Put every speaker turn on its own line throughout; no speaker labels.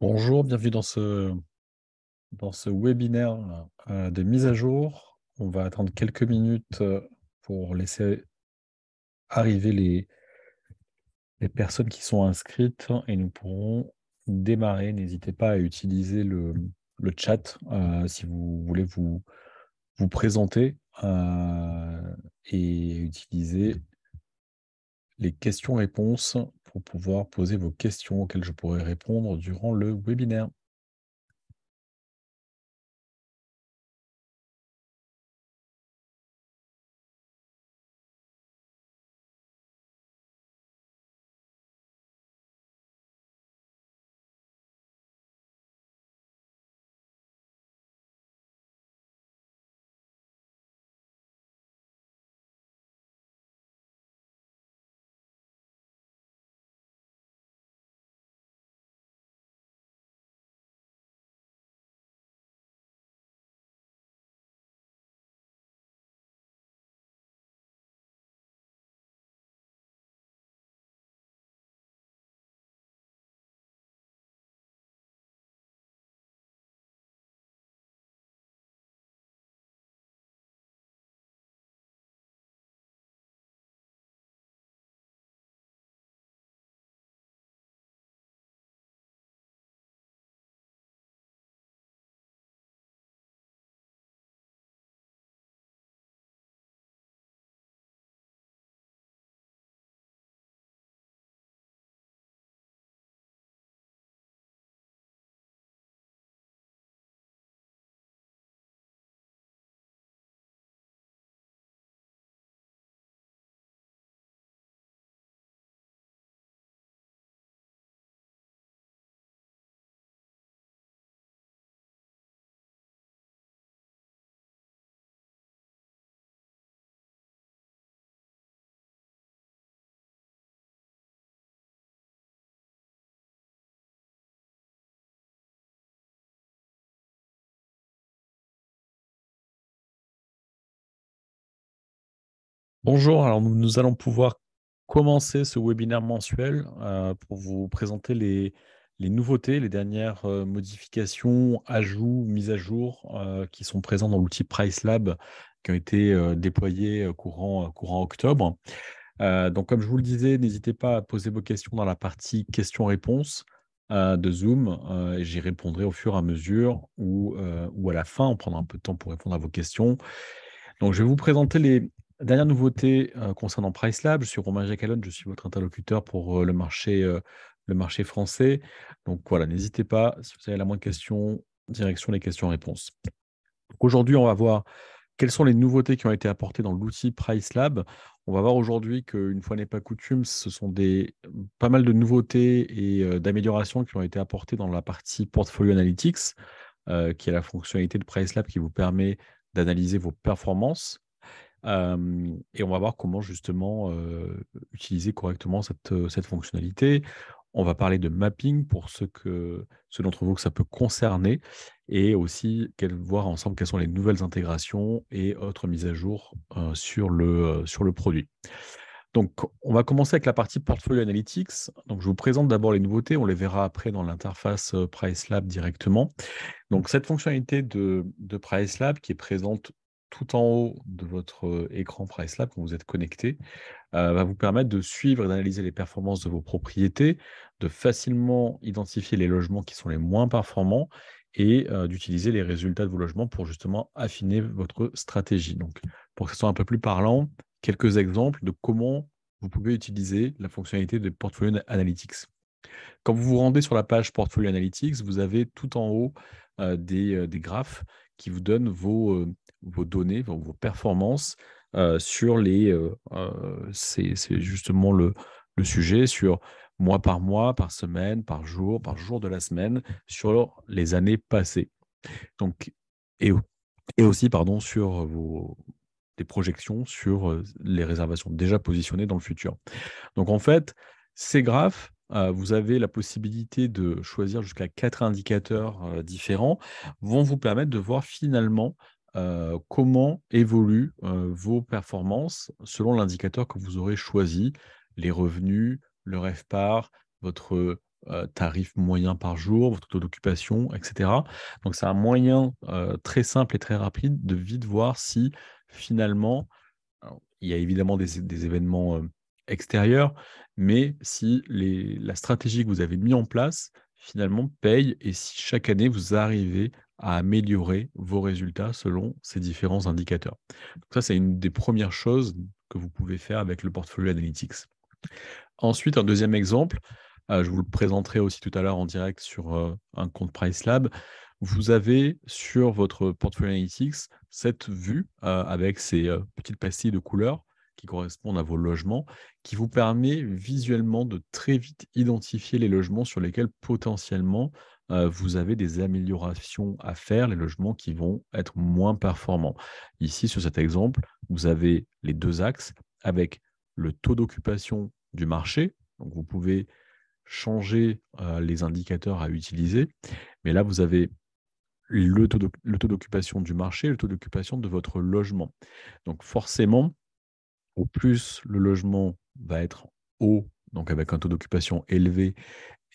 Bonjour, bienvenue dans ce, dans ce webinaire euh, de mise à jour. On va attendre quelques minutes euh, pour laisser arriver les, les personnes qui sont inscrites et nous pourrons démarrer. N'hésitez pas à utiliser le, chat euh, si vous voulez vous, vous présenter et utiliser les questions-réponses pour pouvoir poser vos questions auxquelles je pourrai répondre durant le webinaire. Bonjour, alors nous, allons pouvoir commencer ce webinaire mensuel euh, pour vous présenter les, nouveautés, les dernières euh, modifications, ajouts, mises à jour euh, qui sont présents dans l'outil Price Lab qui ont été déployés courant, courant octobre. donc, comme je vous le disais, n'hésitez pas à poser vos questions dans la partie questions-réponses de Zoom et j'y répondrai au fur et à mesure ou, ou à la fin. On prendra un peu de temps pour répondre à vos questions. Donc, je vais vous présenter les, Dernière nouveauté euh, concernant Pricelab, je suis Romain Jacalon, je suis votre interlocuteur pour euh, le, marché, euh, le marché français. Donc voilà, n'hésitez pas, si vous avez la moindre question, direction les questions-réponses. Aujourd'hui, on va voir quelles sont les nouveautés qui ont été apportées dans l'outil Price On va voir aujourd'hui qu'une fois n'est pas coutume, ce sont des, pas mal de nouveautés et d'améliorations qui ont été apportées dans la partie Portfolio Analytics, qui est la fonctionnalité de Pricelab qui vous permet d'analyser vos performances et on va voir comment justement utiliser correctement cette, cette, fonctionnalité. On va parler de mapping pour ceux, que, ceux d'entre vous que ça peut concerner et aussi voir ensemble quelles sont les nouvelles intégrations et autres mises à jour sur, le, sur le produit. Donc, on va commencer avec la partie Portfolio Analytics. Donc, je vous présente d'abord les nouveautés. On les verra après dans l'interface PriceLab directement. Donc, cette fonctionnalité de, de Price qui est présente tout en haut de votre écran PriceLab, quand vous êtes connecté, euh, va vous permettre de suivre et d'analyser les performances de vos propriétés, de facilement identifier les logements qui sont les moins performants et euh, d'utiliser les résultats de vos logements pour justement affiner votre stratégie. Donc, pour que ce soit un peu plus parlant, quelques exemples de comment vous pouvez utiliser la fonctionnalité de Portfolio Analytics. Quand vous vous rendez sur la page Portfolio Analytics, vous avez tout en haut euh, des, graphes qui vous donnent vos vos données, vos, performances euh, sur les. Euh, euh, c'est justement le, le, sujet sur mois par mois, par semaine, par jour, par jour de la semaine, sur les années passées. Donc, et, et aussi, pardon, sur vos, des projections sur les réservations déjà positionnées dans le futur. Donc en fait, ces graphes, vous avez la possibilité de choisir jusqu'à quatre indicateurs différents, vont vous permettre de voir finalement euh, comment évoluent euh, vos performances selon l'indicateur que vous aurez choisi, les revenus, le rêve votre euh, tarif moyen par jour, votre taux d'occupation, etc. Donc c'est un moyen très simple et très rapide de vite voir si finalement, il y a évidemment des, événements extérieurs, mais si la stratégie que vous avez mis en place finalement paye et si chaque année vous arrivez à améliorer vos résultats selon ces différents indicateurs. ça, c'est une des premières choses que vous pouvez faire avec le portfolio Analytics. Ensuite, un deuxième exemple, euh, je vous le présenterai aussi tout à l'heure en direct sur euh, un compte Price Vous avez sur votre portfolio Analytics cette vue euh, avec ces petites pastilles de couleurs qui correspondent à vos logements, qui vous permet visuellement de très vite identifier les logements sur lesquels potentiellement vous avez des améliorations à faire, les logements qui vont être moins performants. Ici, sur cet exemple, vous avez les deux axes avec le taux d'occupation du marché. Donc, vous pouvez changer les indicateurs à utiliser. Mais là, vous avez le taux d'occupation du marché, le taux d'occupation de votre logement. Donc forcément, au plus le logement va être haut, donc avec un taux d'occupation élevé,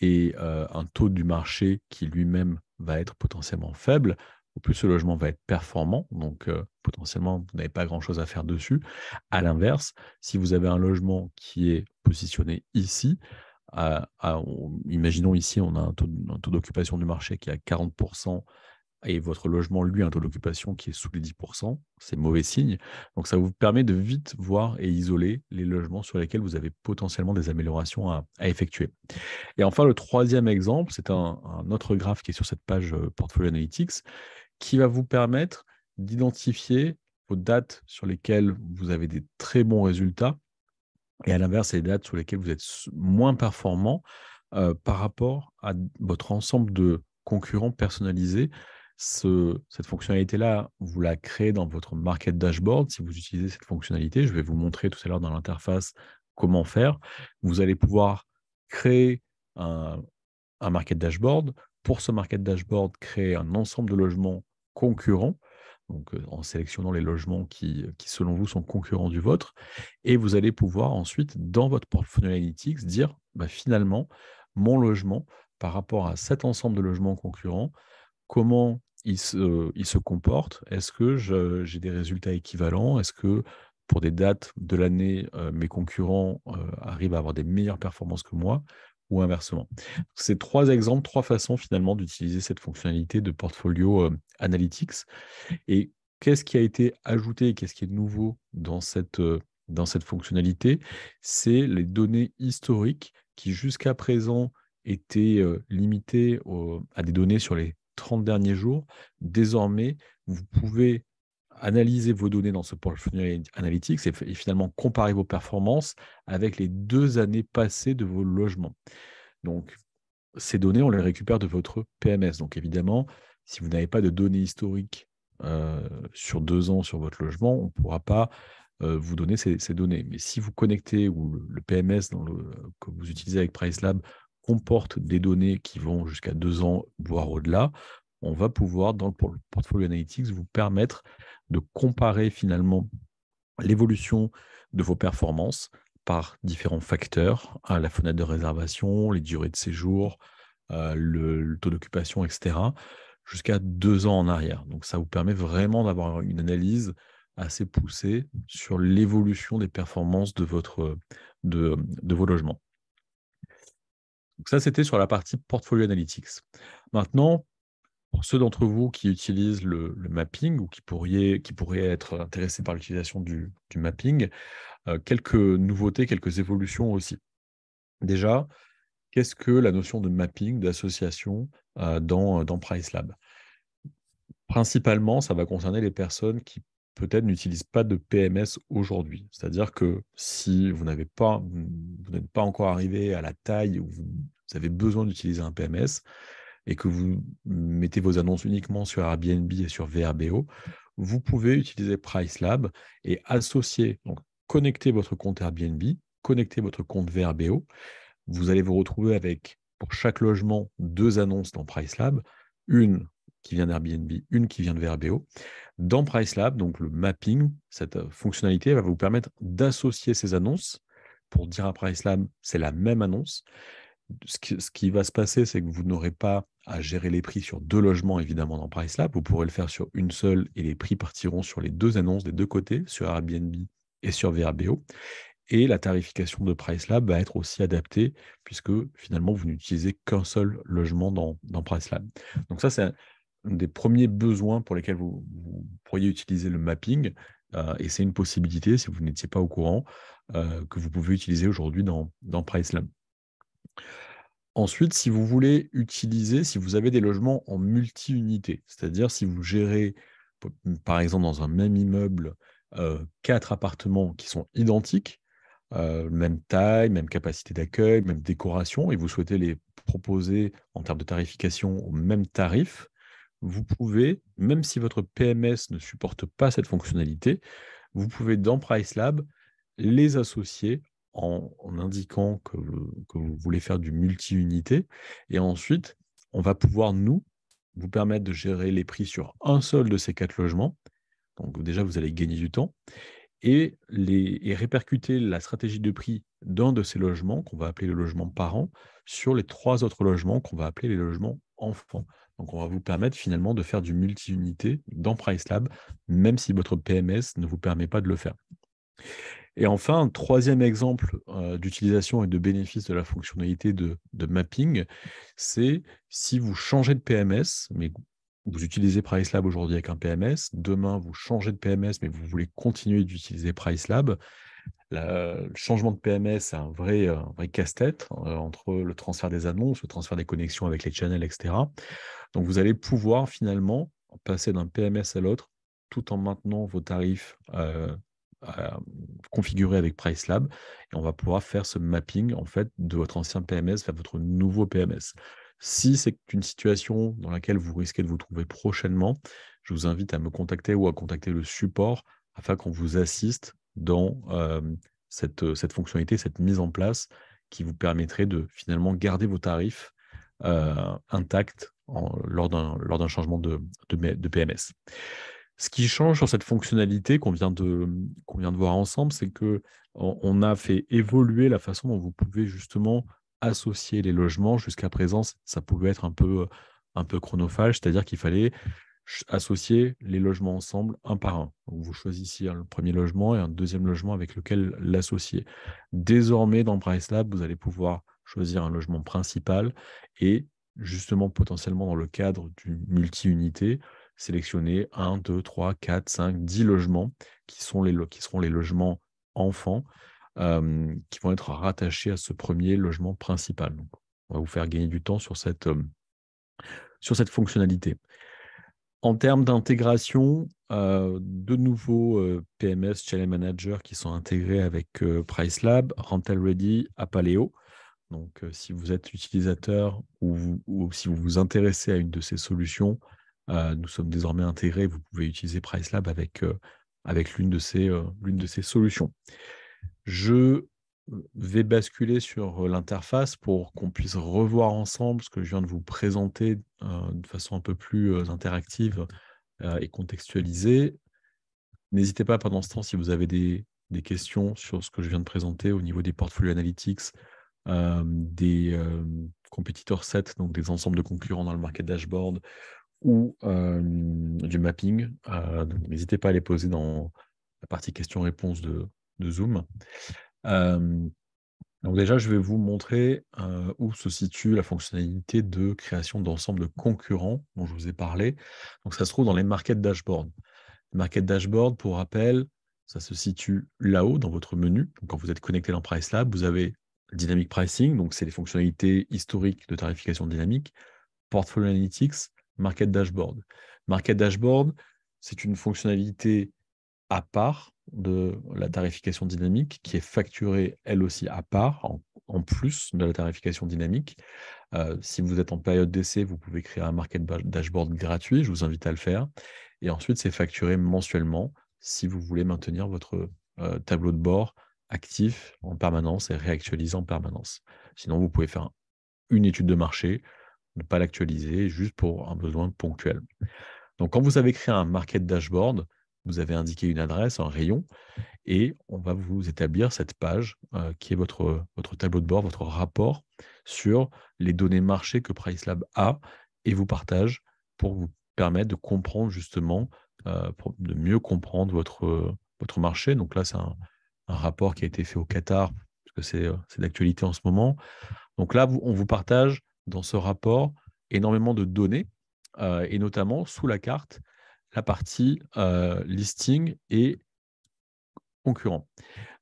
et euh, un taux du marché qui lui-même va être potentiellement faible, au plus ce logement va être performant, donc euh, potentiellement vous n'avez pas grand-chose à faire dessus. À l'inverse, si vous avez un logement qui est positionné ici, euh, imaginons ici on a un taux, taux d'occupation du marché qui est à 40%, et votre logement, lui, a un hein, taux d'occupation qui est sous les 10%, c'est mauvais signe. Donc, ça vous permet de vite voir et isoler les logements sur lesquels vous avez potentiellement des améliorations à, effectuer. Et enfin, le troisième exemple, c'est un, autre graphe qui est sur cette page euh, Portfolio Analytics, qui va vous permettre d'identifier vos dates sur lesquelles vous avez des très bons résultats et à l'inverse, les dates sur lesquelles vous êtes moins performant euh, par rapport à votre ensemble de concurrents personnalisés cette fonctionnalité-là, vous la créez dans votre Market Dashboard. Si vous utilisez cette fonctionnalité, je vais vous montrer tout à l'heure dans l'interface comment faire. Vous allez pouvoir créer un, Market Dashboard. Pour ce Market Dashboard, créer un ensemble de logements concurrents, donc euh, en sélectionnant les logements qui, qui selon vous, sont concurrents du vôtre. Et vous allez pouvoir ensuite, dans votre portfolio analytics, dire bah, finalement, mon logement, par rapport à cet ensemble de logements concurrents, comment il se, comporte Est-ce que j'ai des résultats équivalents Est-ce que pour des dates de l'année, euh, mes concurrents euh, arrivent à avoir des meilleures performances que moi ou inversement. C'est trois exemples, trois façons finalement d'utiliser cette fonctionnalité de portfolio euh, analytics. Et qu'est-ce qui a été ajouté, qu'est-ce qui est nouveau dans cette, dans cette fonctionnalité C'est les données historiques qui jusqu'à présent étaient limitées à des données sur les 30 derniers jours, désormais, vous pouvez analyser vos données dans ce portfolio analytique et finalement comparer vos performances avec les deux années passées de vos logements. Donc, ces données, on les récupère de votre PMS. Donc, évidemment, si vous n'avez pas de données historiques euh, sur deux ans sur votre logement, on ne pourra pas euh, vous donner ces, données. Mais si vous connectez ou le, PMS que vous utilisez avec PriceLab comporte des données qui vont jusqu'à deux ans, voire au-delà, on va pouvoir, dans le portfolio analytics, vous permettre de comparer finalement l'évolution de vos performances par différents facteurs, à hein, la fenêtre de réservation, les durées de séjour, euh, le, taux d'occupation, etc., jusqu'à deux ans en arrière. Donc ça vous permet vraiment d'avoir une analyse assez poussée sur l'évolution des performances de, votre, de vos logements ça, c'était sur la partie Portfolio Analytics. Maintenant, pour ceux d'entre vous qui utilisent le, mapping ou qui, qui pourraient être intéressés par l'utilisation du, mapping, euh, quelques nouveautés, quelques évolutions aussi. Déjà, qu'est-ce que la notion de mapping, d'association euh, dans, dans PriceLab Principalement, ça va concerner les personnes qui peut-être n'utilise pas de PMS aujourd'hui. C'est-à-dire que si vous n'avez pas, vous n'êtes pas encore arrivé à la taille où vous, vous avez besoin d'utiliser un PMS et que vous mettez vos annonces uniquement sur Airbnb et sur VRBO, vous pouvez utiliser PriceLab et associer, donc connecter votre compte Airbnb, connecter votre compte VRBO. Vous allez vous retrouver avec, pour chaque logement, deux annonces dans PriceLab. Une qui vient d'Airbnb, une qui vient de VRBO. Dans PriceLab, donc le mapping, cette euh, fonctionnalité va vous permettre d'associer ces annonces pour dire à PriceLab, c'est la même annonce. Ce qui, va se passer, c'est que vous n'aurez pas à gérer les prix sur deux logements, évidemment, dans PriceLab. Vous pourrez le faire sur une seule et les prix partiront sur les deux annonces des deux côtés, sur Airbnb et sur VRBO. Et la tarification de PriceLab va être aussi adaptée puisque finalement, vous n'utilisez qu'un seul logement dans, dans PriceLab. Donc ça, c'est des premiers besoins pour lesquels vous, pourriez utiliser le mapping. Euh, et c'est une possibilité, si vous n'étiez pas au courant, euh, que vous pouvez utiliser aujourd'hui dans, dans PriceLab. Ensuite, si vous voulez utiliser, si vous avez des logements en multi-unité, c'est-à-dire si vous gérez, par exemple, dans un même immeuble, euh, quatre appartements qui sont identiques, même taille, même capacité d'accueil, même décoration, et vous souhaitez les proposer en termes de tarification au même tarif, vous pouvez, même si votre PMS ne supporte pas cette fonctionnalité, vous pouvez dans PriceLab les associer en, indiquant que, vous voulez faire du multi-unité. Et ensuite, on va pouvoir, nous, vous permettre de gérer les prix sur un seul de ces quatre logements. Donc déjà, vous allez gagner du temps. Et, les, répercuter la stratégie de prix d'un de ces logements, qu'on va appeler le logement parent, sur les trois autres logements qu'on va appeler les logements donc, on va vous permettre finalement de faire du multi-unité dans PriceLab, même si votre PMS ne vous permet pas de le faire. Et enfin, troisième exemple euh, d'utilisation et de bénéfice de la fonctionnalité de, de mapping, c'est si vous changez de PMS, mais vous utilisez PriceLab aujourd'hui avec un PMS, demain vous changez de PMS, mais vous voulez continuer d'utiliser PriceLab, le changement de PMS, c'est euh, un vrai, casse-tête euh, entre le transfert des annonces, le transfert des connexions avec les channels, etc. Donc, vous allez pouvoir finalement passer d'un PMS à l'autre tout en maintenant vos tarifs euh, configurés avec PriceLab. Et on va pouvoir faire ce mapping en fait de votre ancien PMS vers votre nouveau PMS. Si c'est une situation dans laquelle vous risquez de vous trouver prochainement, je vous invite à me contacter ou à contacter le support afin qu'on vous assiste dans euh, cette, euh, cette, fonctionnalité, cette mise en place qui vous permettrait de finalement garder vos tarifs euh, intacts lors d'un changement de, de, PMS. Ce qui change sur cette fonctionnalité qu'on vient, qu'on vient, de voir ensemble, c'est qu'on a fait évoluer la façon dont vous pouvez justement associer les logements. Jusqu'à présent, ça pouvait être un peu, un peu chronophage, c'est-à-dire qu'il fallait associer les logements ensemble un par un. vous choisissez un premier logement et un deuxième logement avec lequel l'associer. Désormais, dans Price vous allez pouvoir choisir un logement principal et justement potentiellement dans le cadre d'une multi-unité, sélectionner 1, 2, 3, 4, 5, 10 logements qui, sont les qui seront les logements enfants qui vont être rattachés à ce premier logement principal. on va vous faire gagner du temps sur cette, sur cette fonctionnalité. En termes d'intégration, euh, de nouveaux euh, PMS Challenge Manager qui sont intégrés avec euh, PriceLab, Rental Ready, Apaleo. Donc, si vous êtes utilisateur ou, si vous vous intéressez à une de ces solutions, nous sommes désormais intégrés. Vous pouvez utiliser PriceLab avec, avec l'une de, ces, l'une de ces solutions. Je vais basculer sur l'interface pour qu'on puisse revoir ensemble ce que je viens de vous présenter de façon un peu plus interactive et contextualisée. N'hésitez pas pendant ce temps si vous avez des, des, questions sur ce que je viens de présenter au niveau des portfolio analytics, des compétiteurs sets, donc des ensembles de concurrents dans le market dashboard ou du mapping. N'hésitez pas à les poser dans la partie questions-réponses de, de Zoom donc déjà, je vais vous montrer où se situe la fonctionnalité de création d'ensemble de concurrents dont je vous ai parlé. Donc ça se trouve dans les market dashboards. market dashboard, pour rappel, ça se situe là-haut dans votre menu. quand vous êtes connecté dans Price Lab, vous avez Dynamic Pricing, donc c'est les fonctionnalités historiques de tarification dynamique, Portfolio Analytics, Market Dashboard. Market Dashboard, c'est une fonctionnalité à part de la tarification dynamique qui est facturée elle aussi à part, en, plus de la tarification dynamique. Euh, si vous êtes en période d'essai, vous pouvez créer un market dashboard gratuit, je vous invite à le faire. Et ensuite, c'est facturé mensuellement si vous voulez maintenir votre euh, tableau de bord actif en permanence et réactualisé en permanence. Sinon, vous pouvez faire une étude de marché, ne pas l'actualiser juste pour un besoin ponctuel. Donc, quand vous avez créé un market dashboard, vous avez indiqué une adresse, un rayon, et on va vous établir cette page euh, qui est votre, tableau de bord, votre rapport sur les données marché que PriceLab a et vous partage pour vous permettre de comprendre justement, euh, de mieux comprendre votre, votre marché. Donc là, c'est un, rapport qui a été fait au Qatar, parce que c'est, euh, d'actualité en ce moment. Donc là, on vous partage dans ce rapport énormément de données, et notamment sous la carte, la partie euh, listing et concurrent.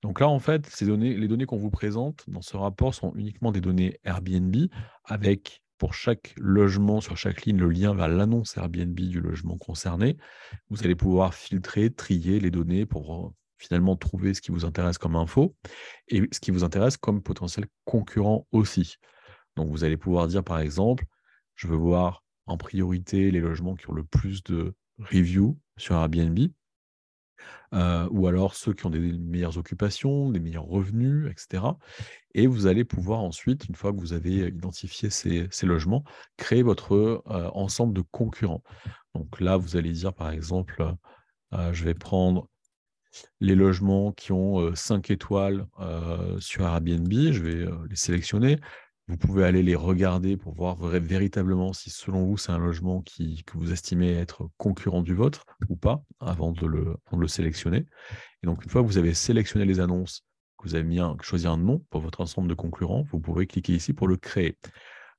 Donc là, en fait, ces données, les données qu'on vous présente dans ce rapport sont uniquement des données Airbnb avec pour chaque logement sur chaque ligne le lien vers l'annonce Airbnb du logement concerné. Vous allez pouvoir filtrer, trier les données pour euh, finalement trouver ce qui vous intéresse comme info et ce qui vous intéresse comme potentiel concurrent aussi. Donc vous allez pouvoir dire par exemple, je veux voir en priorité les logements qui ont le plus de Review sur Airbnb, euh, ou alors ceux qui ont des meilleures occupations, des meilleurs revenus, etc. Et vous allez pouvoir ensuite, une fois que vous avez identifié ces, logements, créer votre euh, ensemble de concurrents. Donc là, vous allez dire, par exemple, euh, je vais prendre les logements qui ont 5 étoiles sur Airbnb, je vais les sélectionner. Vous pouvez aller les regarder pour voir véritablement si selon vous c'est un logement qui, que vous estimez être concurrent du vôtre ou pas avant de, le, le sélectionner. Et donc une fois que vous avez sélectionné les annonces, que vous avez mis choisi un nom pour votre ensemble de concurrents, vous pouvez cliquer ici pour le créer.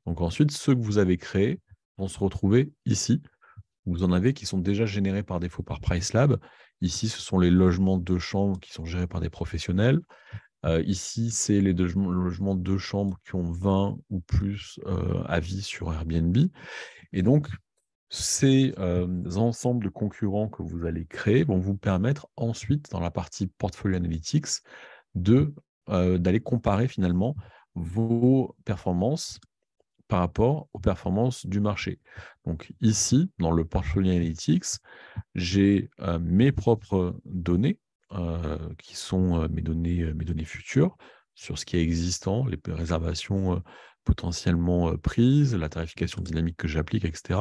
Donc ensuite, ceux que vous avez créés vont se retrouver ici. Vous en avez qui sont déjà générés par défaut par PriceLab. Ici, ce sont les logements de chambre qui sont gérés par des professionnels ici, c'est les logements de chambres qui ont 20 ou plus avis sur Airbnb. Et donc, ces ensembles de concurrents que vous allez créer vont vous permettre ensuite, dans la partie Portfolio Analytics, d'aller comparer finalement vos performances par rapport aux performances du marché. Donc ici, dans le Portfolio Analytics, j'ai mes propres données euh, qui sont euh, mes, données, euh, mes données futures sur ce qui est existant, les réservations potentiellement prises, la tarification dynamique que j'applique, etc.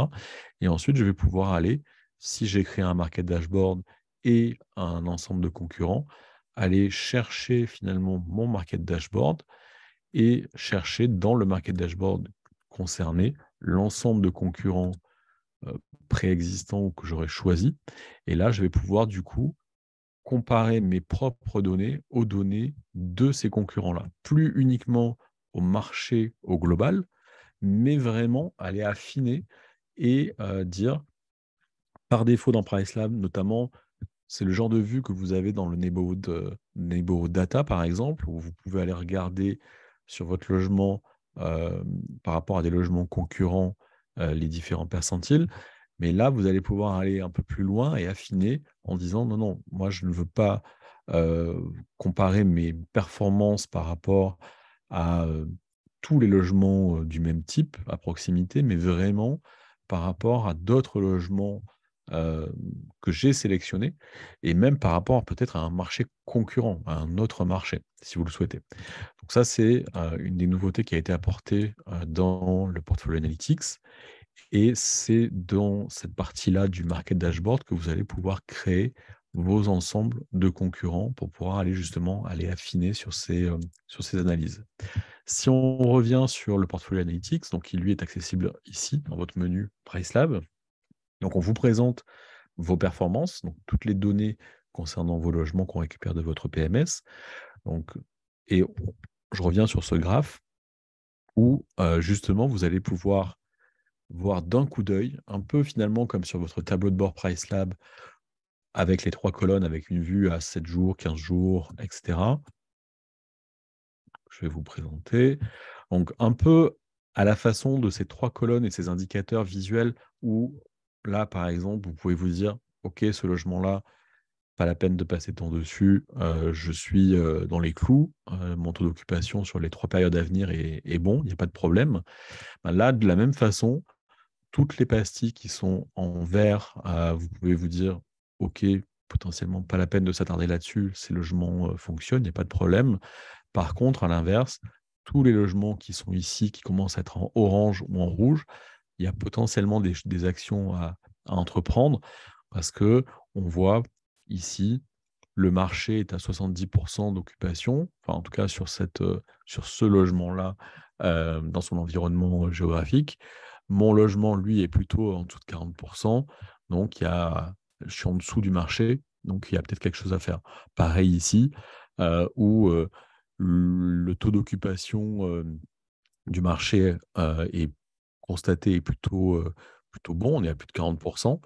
Et ensuite, je vais pouvoir aller, si j'ai créé un market dashboard et un ensemble de concurrents, aller chercher finalement mon market dashboard et chercher dans le market dashboard concerné l'ensemble de concurrents préexistants que j'aurais choisi. Et là, je vais pouvoir du coup comparer mes propres données aux données de ces concurrents-là. Plus uniquement au marché au global, mais vraiment aller affiner et euh, dire, par défaut dans PriceLab, notamment, c'est le genre de vue que vous avez dans le neighborhood, euh, data, par exemple, où vous pouvez aller regarder sur votre logement euh, par rapport à des logements concurrents les différents percentiles. Mais là, vous allez pouvoir aller un peu plus loin et affiner en disant non, non, moi, je ne veux pas euh, comparer mes performances par rapport à euh, tous les logements euh, du même type à proximité, mais vraiment par rapport à d'autres logements que j'ai sélectionnés et même par rapport peut-être à un marché concurrent, à un autre marché, si vous le souhaitez. Donc ça, c'est une des nouveautés qui a été apportée dans le portfolio analytics et c'est dans cette partie-là du market dashboard que vous allez pouvoir créer vos ensembles de concurrents pour pouvoir aller justement aller affiner sur ces, euh, sur ces analyses. Si on revient sur le portfolio analytics, donc qui lui est accessible ici dans votre menu PriceLab, donc on vous présente vos performances, donc toutes les données concernant vos logements qu'on récupère de votre PMS. Donc, et je reviens sur ce graphe où euh, justement vous allez pouvoir voir d'un coup d'œil, un peu finalement comme sur votre tableau de bord Price Lab, avec les trois colonnes, avec une vue à 7 jours, 15 jours, etc. Je vais vous présenter. Donc, un peu à la façon de ces trois colonnes et ces indicateurs visuels où, là, par exemple, vous pouvez vous dire, OK, ce logement-là, pas la peine de passer tant dessus, euh, je suis euh, dans les clous, euh, mon taux d'occupation sur les trois périodes à venir est, bon, il n'y a pas de problème. Ben là, de la même façon, toutes les pastilles qui sont en vert euh, vous pouvez vous dire, OK, potentiellement pas la peine de s'attarder là-dessus, ces logements euh, fonctionnent, il n'y a pas de problème. Par contre, à l'inverse, tous les logements qui sont ici, qui commencent à être en orange ou en rouge, il y a potentiellement des, actions à, entreprendre parce que on voit ici le marché est à 70% d'occupation, enfin en tout cas sur, cette, euh, sur ce logement-là, dans son environnement géographique. Mon logement, lui, est plutôt en dessous de 40%. Donc, il y a, je suis en dessous du marché. Donc, il y a peut-être quelque chose à faire. Pareil ici, euh, où euh, le taux d'occupation euh, du marché est constaté est plutôt, plutôt bon. On est à plus de 40%.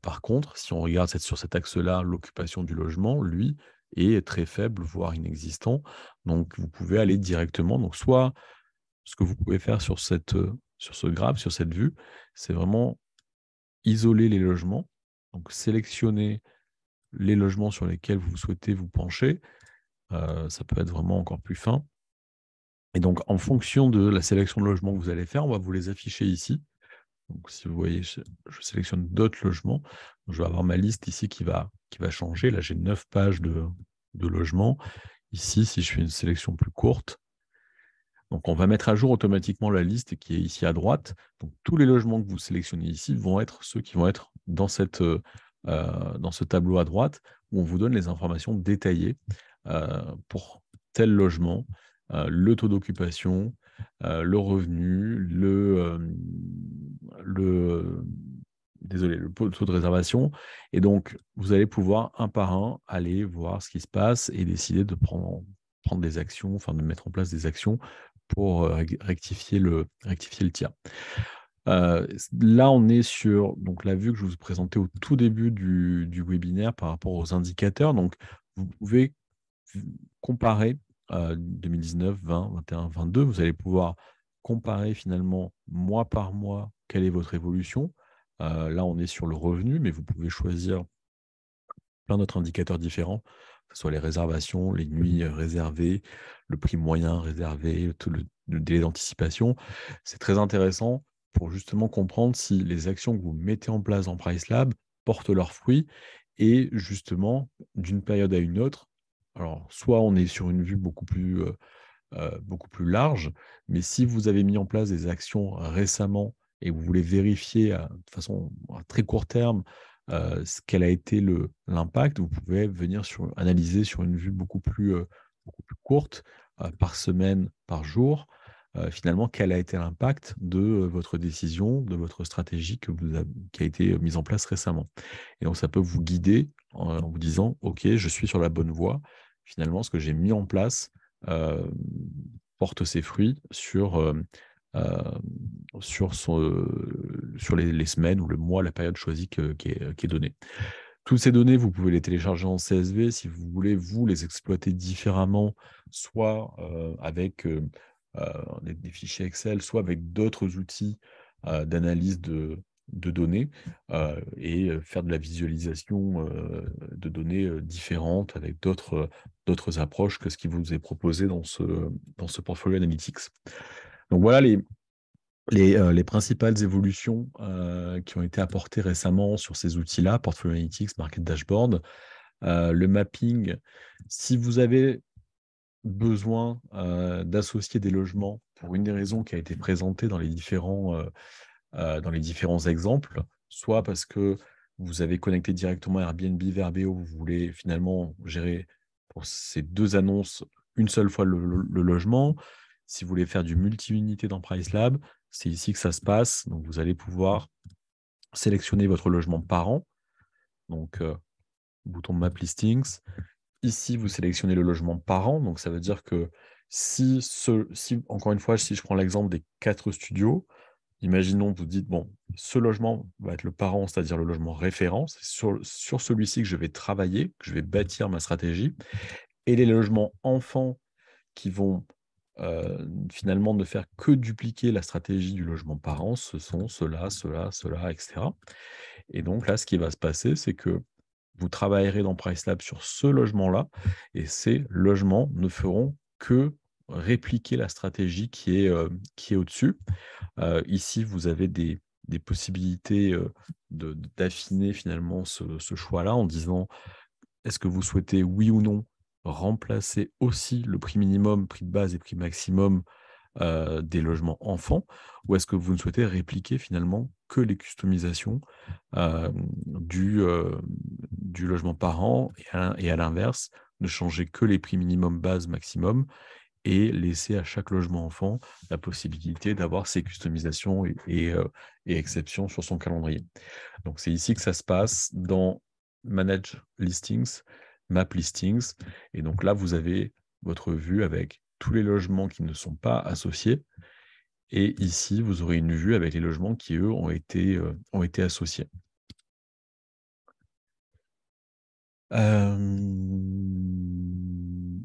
par contre, si on regarde sur cet axe-là, l'occupation du logement, lui, est très faible, voire inexistant. Donc, vous pouvez aller directement. Donc, soit ce que vous pouvez faire sur cette sur ce graphe, sur cette vue, c'est vraiment isoler les logements, donc sélectionner les logements sur lesquels vous souhaitez vous pencher. Euh, ça peut être vraiment encore plus fin. Et donc, en fonction de la sélection de logements que vous allez faire, on va vous les afficher ici. Donc, si vous voyez, je, sélectionne d'autres logements. je vais avoir ma liste ici qui va, qui va changer. Là, j'ai 9 pages de logements. Ici, si je fais une sélection plus courte, donc, on va mettre à jour automatiquement la liste qui est ici à droite. Donc, tous les logements que vous sélectionnez ici vont être ceux qui vont être dans, cette, euh, euh, dans ce tableau à droite où on vous donne les informations détaillées euh, pour tel logement, le taux d'occupation, le revenu, le, le, désolé, le taux de réservation. Et donc, vous allez pouvoir un par un aller voir ce qui se passe et décider de prendre, prendre des actions, enfin de mettre en place des actions pour rectifier le, tir. là, on est sur donc, la vue que je vous présentais au tout début du, webinaire par rapport aux indicateurs. Donc, vous pouvez comparer 2019, 20, 21, 22. Vous allez pouvoir comparer finalement mois par mois quelle est votre évolution. là, on est sur le revenu, mais vous pouvez choisir plein d'autres indicateurs différents soit les réservations, les nuits euh, réservées, le prix moyen réservé, le, délai d'anticipation. C'est très intéressant pour justement comprendre si les actions que vous mettez en place en Price Lab portent leurs fruits et justement d'une période à une autre. Alors, soit on est sur une vue beaucoup plus, euh, euh, beaucoup plus large, mais si vous avez mis en place des actions récemment et vous voulez vérifier de façon à très court terme euh, quel a été l'impact, vous pouvez venir sur, analyser sur une vue beaucoup plus, euh, plus courte, euh, par semaine, par jour. finalement, quel a été l'impact de votre décision, de votre stratégie que vous qui a été mise en place récemment. Et donc, ça peut vous guider en, vous disant, OK, je suis sur la bonne voie. Finalement, ce que j'ai mis en place porte ses fruits sur, sur son, sur les, semaines ou le mois, la période choisie qui, est, donnée. Toutes ces données, vous pouvez les télécharger en CSV si vous voulez, vous, les exploiter différemment, soit euh, avec euh, euh, des, fichiers Excel, soit avec d'autres outils d'analyse de, données et faire de la visualisation de données différentes avec d'autres approches que ce qui vous est proposé dans ce, dans ce portfolio analytics. Donc voilà les, euh, les, principales évolutions euh, qui ont été apportées récemment sur ces outils-là, Portfolio Analytics, Market Dashboard, euh, le mapping, si vous avez besoin d'associer des logements pour une des raisons qui a été présentée dans les différents, dans les différents exemples, soit parce que vous avez connecté directement Airbnb vers BO, vous voulez finalement gérer pour ces deux annonces une seule fois le, le logement, si vous voulez faire du multi-unité dans Price Lab, c'est ici que ça se passe. Donc, vous allez pouvoir sélectionner votre logement parent. Donc, euh, bouton Map Listings. Ici, vous sélectionnez le logement parent. Donc, ça veut dire que si, ce, encore une fois, si je prends l'exemple des quatre studios, imaginons, vous dites, bon, ce logement va être le parent, c'est-à-dire le logement référence C'est sur celui-ci que je vais travailler, que je vais bâtir ma stratégie. Et les logements enfants qui vont finalement ne faire que dupliquer la stratégie du logement par an, ce sont cela, cela, cela, etc. Et donc là, ce qui va se passer, c'est que vous travaillerez dans PriceLab sur ce logement-là, et ces logements ne feront que répliquer la stratégie qui est, qui est au-dessus. ici, vous avez des, des possibilités d'affiner finalement ce choix-là en disant est-ce que vous souhaitez oui ou non remplacer aussi le prix minimum, prix de base et prix maximum euh, des logements enfants ou est-ce que vous ne souhaitez répliquer finalement que les customisations euh, du, euh, du logement parent et à, l'inverse ne changer que les prix minimum base maximum et laisser à chaque logement enfant la possibilité d'avoir ses customisations et, et, exceptions sur son calendrier. Donc c'est ici que ça se passe dans Manage Listings map listings. Et donc là, vous avez votre vue avec tous les logements qui ne sont pas associés. Et ici, vous aurez une vue avec les logements qui, eux, ont été, euh, ont été associés. Euh,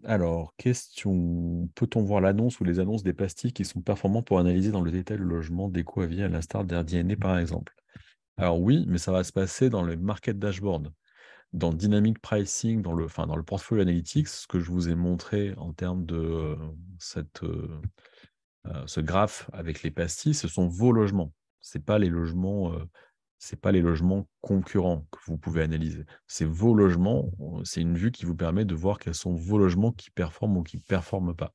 alors, question. Peut-on voir l'annonce ou les annonces des pastilles qui sont performants pour analyser dans le détail le logement déco à vie à l'instar d'RDNA, par exemple Alors oui, mais ça va se passer dans le market dashboard dans Dynamic Pricing, dans le, enfin, dans le Portfolio Analytics, ce que je vous ai montré en termes de euh, cette, euh, euh, ce graphe avec les pastilles, ce sont vos logements. Ce pas les logements. c'est pas les logements concurrents que vous pouvez analyser. C'est vos logements. C'est une vue qui vous permet de voir quels sont vos logements qui performent ou qui ne performent pas.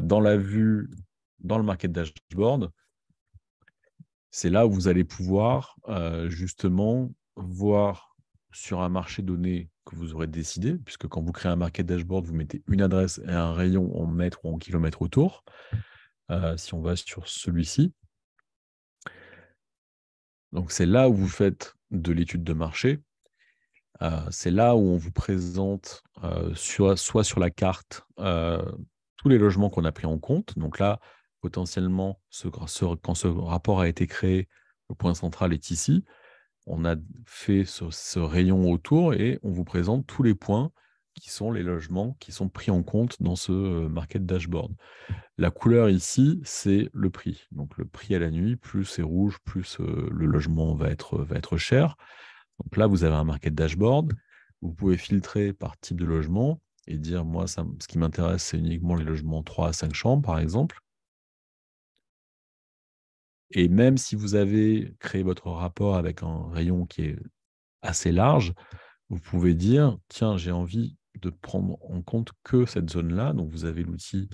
dans la vue, dans le market dashboard, c'est là où vous allez pouvoir justement voir sur un marché donné que vous aurez décidé, puisque quand vous créez un market dashboard, vous mettez une adresse et un rayon en mètres ou en kilomètres autour, euh, si on va sur celui-ci. Donc c'est là où vous faites de l'étude de marché, euh, c'est là où on vous présente euh, soit sur la carte tous les logements qu'on a pris en compte. Donc là, potentiellement, quand ce rapport a été créé, le point central est ici on a fait ce, rayon autour et on vous présente tous les points qui sont les logements qui sont pris en compte dans ce euh, market dashboard. La couleur ici, c'est le prix. Donc le prix à la nuit, plus c'est rouge, plus euh, le logement va être, euh, va être cher. Donc là, vous avez un market dashboard. Vous pouvez filtrer par type de logement et dire, moi, ce qui m'intéresse, c'est uniquement les logements 3 à 5 chambres, par exemple. Et même si vous avez créé votre rapport avec un rayon qui est assez large, vous pouvez dire, tiens, j'ai envie de prendre en compte que cette zone-là. Donc, vous avez l'outil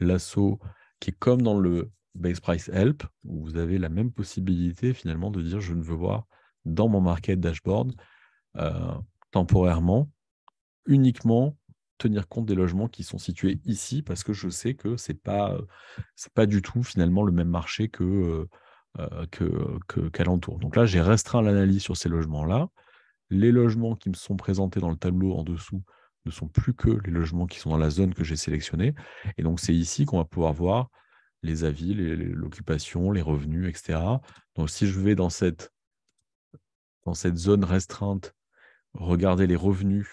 Lasso qui est comme dans le Base Price Help, où vous avez la même possibilité finalement de dire, je ne veux voir dans mon market dashboard euh, temporairement uniquement tenir compte des logements qui sont situés ici parce que je sais que c'est pas euh, pas du tout finalement le même marché euh, euh, que que qu'alentour. Donc là, j'ai restreint l'analyse sur ces logements-là. Les logements qui me sont présentés dans le tableau en dessous ne sont plus que les logements qui sont dans la zone que j'ai sélectionnée. Et donc, c'est ici qu'on va pouvoir voir les avis, l'occupation, les, revenus, etc. Donc, si je vais dans cette, dans cette zone restreinte, regarder les revenus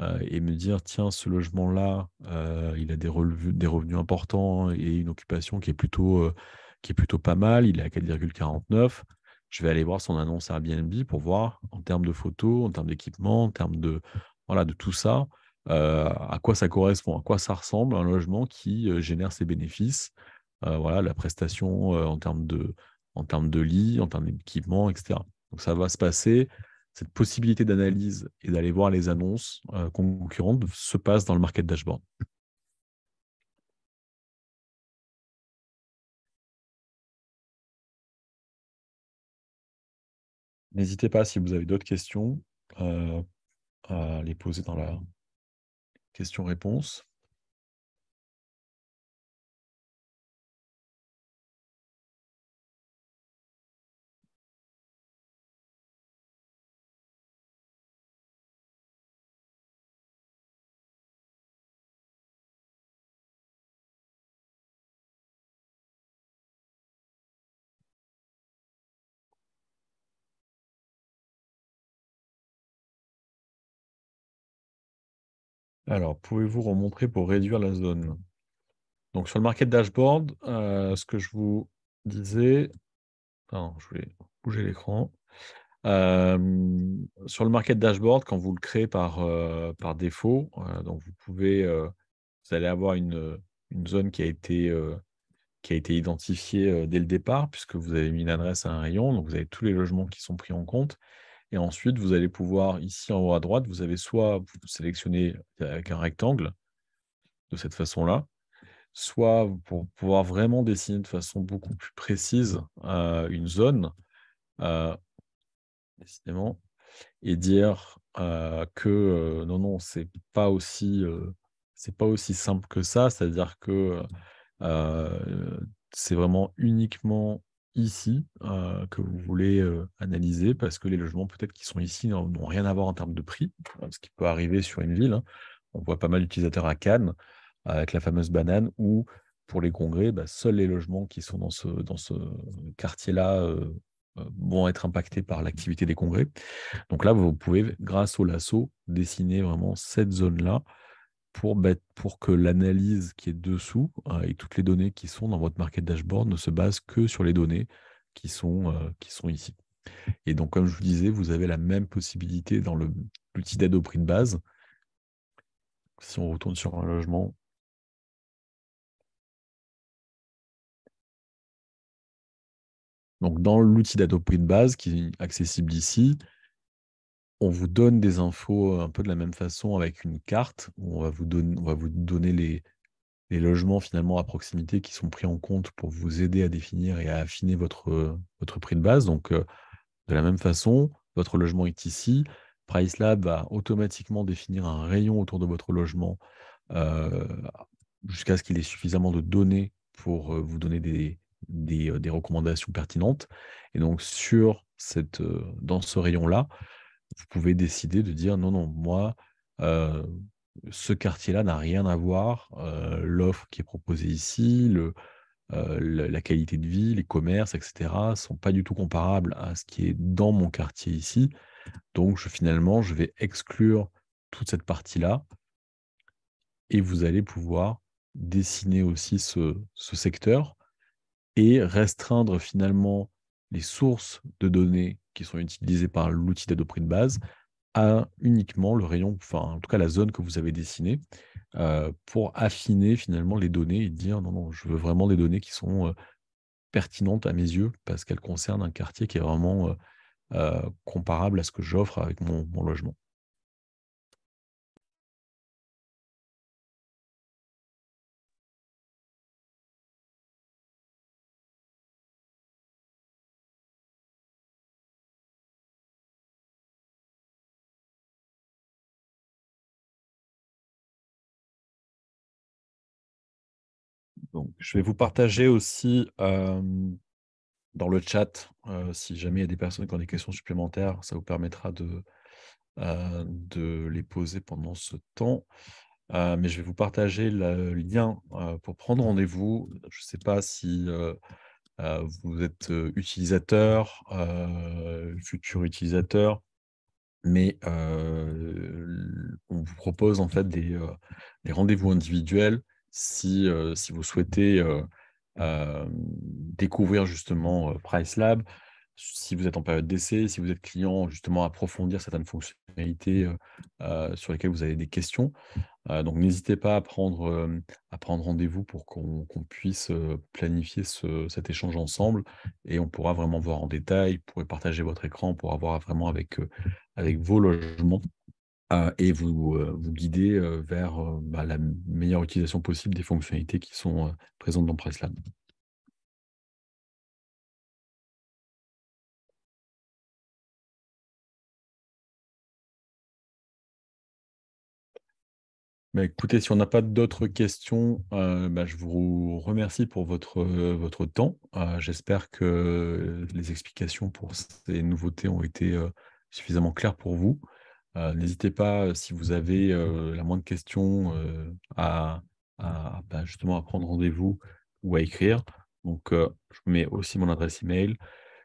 euh, et me dire tiens, ce logement-là, euh, il a des, revenus, des revenus importants et une occupation qui est plutôt, euh, qui est plutôt pas mal, il est à 4,49. Je vais aller voir son annonce Airbnb pour voir en termes de photos, en termes d'équipement, en termes de, voilà, de tout ça, à quoi ça correspond, à quoi ça ressemble un logement qui génère ses bénéfices. voilà, la prestation en termes de en termes de lit, en termes d'équipement, etc. Donc ça va se passer cette possibilité d'analyse et d'aller voir les annonces euh, concurrentes se passe dans le market dashboard.
N'hésitez pas si vous avez d'autres questions euh, à les poser dans la question-réponse.
Alors, pouvez-vous remontrer pour réduire la zone Donc, sur le market dashboard, euh, ce que je vous disais. je vais bouger l'écran. Euh, sur le market dashboard, quand vous le créez par, euh, défaut, vous allez avoir une, zone qui a été, qui a été identifiée dès le départ, puisque vous avez mis une adresse à un rayon, donc vous avez tous les logements qui sont pris en compte. Et ensuite, vous allez pouvoir, ici en haut à droite, vous avez soit vous sélectionner euh, avec un rectangle, de cette façon-là, soit pour pouvoir vraiment dessiner de façon beaucoup plus précise euh, une zone, euh, décidément, et dire que non, non, c'est pas aussi c'est pas aussi simple que ça, c'est-à-dire que c'est vraiment uniquement ici euh, que vous voulez euh, analyser parce que les logements peut-être qui sont ici n'ont rien à voir en termes de prix, hein, ce qui peut arriver sur une ville. Hein. On voit pas mal d'utilisateurs à Cannes avec la fameuse banane où pour les congrès, bah, seuls les logements qui sont dans ce, dans ce quartier-là euh, vont être impactés par l'activité des congrès. Donc là, vous pouvez, grâce au lasso, dessiner vraiment cette zone-là pour, que l'analyse qui est dessous hein, et toutes les données qui sont dans votre market dashboard ne se basent que sur les données qui sont, euh, qui sont ici. Et donc, comme je vous disais, vous avez la même possibilité dans l'outil d'aide au prix de base. Si on retourne sur un logement, Donc, dans l'outil d'aide au prix de base qui est accessible ici, on vous donne des infos un peu de la même façon avec une carte où on va vous, donner, on va vous donner les, logements finalement à proximité qui sont pris en compte pour vous aider à définir et à affiner votre, prix de base. Donc, de la même façon, votre logement est ici. PriceLab va automatiquement définir un rayon autour de votre logement jusqu'à ce qu'il ait suffisamment de données pour vous donner des, des, recommandations pertinentes. Et donc, sur cette, dans ce rayon-là, vous pouvez décider de dire non, non, moi, euh, ce quartier-là n'a rien à voir. Euh, l'offre qui est proposée ici, euh, le, la qualité de vie, les commerces, etc., sont pas du tout comparables à ce qui est dans mon quartier ici. Donc, finalement, je vais exclure toute cette partie-là et vous allez pouvoir dessiner aussi ce, ce secteur et restreindre finalement les sources de données qui sont utilisées par l'outil prix de base à uniquement le rayon, enfin en tout cas la zone que vous avez dessinée, euh, pour affiner finalement les données et dire non, non, je veux vraiment des données qui sont euh, pertinentes à mes yeux parce qu'elles concernent un quartier qui est vraiment euh, comparable à ce que j'offre avec mon logement. je vais vous partager aussi dans le chat, si jamais il y a des personnes qui ont des questions supplémentaires, ça vous permettra de, les poser pendant ce temps. mais je vais vous partager le lien pour prendre rendez-vous. Je ne sais pas si vous êtes utilisateur, futur utilisateur, mais on vous propose en fait des rendez-vous individuels euh, si, vous souhaitez euh, euh, découvrir justement PriceLab, si vous êtes en période d'essai, si vous êtes client, justement approfondir certaines fonctionnalités sur lesquelles vous avez des questions. donc n'hésitez pas à prendre, à prendre rendez-vous pour qu'on puisse planifier cet échange ensemble et on pourra vraiment voir en détail, vous pourrez partager votre écran, on pourra voir vraiment avec, avec vos logements euh, et vous, euh, guider euh, vers bah, la meilleure utilisation possible des fonctionnalités qui sont présentes dans PriceLab. Mais bah, écoutez, si on n'a pas d'autres questions, bah, je vous remercie pour votre temps. J'espère que les explications pour ces nouveautés ont été suffisamment claires pour vous. Euh, n'hésitez pas, euh, si vous avez euh, la moindre question, à, bah, justement à prendre rendez-vous ou à écrire. Donc, je vous mets aussi mon adresse email.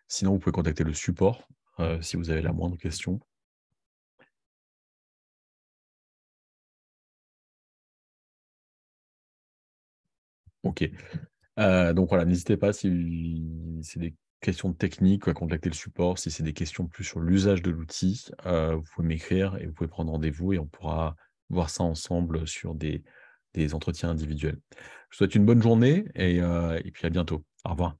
Sinon, vous pouvez contacter le support si vous avez la moindre question. Ok. donc voilà, n'hésitez pas si c'est des questions techniques, à contacter le support. Si c'est des questions plus sur l'usage de l'outil, euh, vous pouvez m'écrire et vous pouvez prendre rendez-vous et on pourra voir ça ensemble sur des, entretiens individuels. Je vous souhaite une bonne journée et, euh, et puis à bientôt. Au revoir.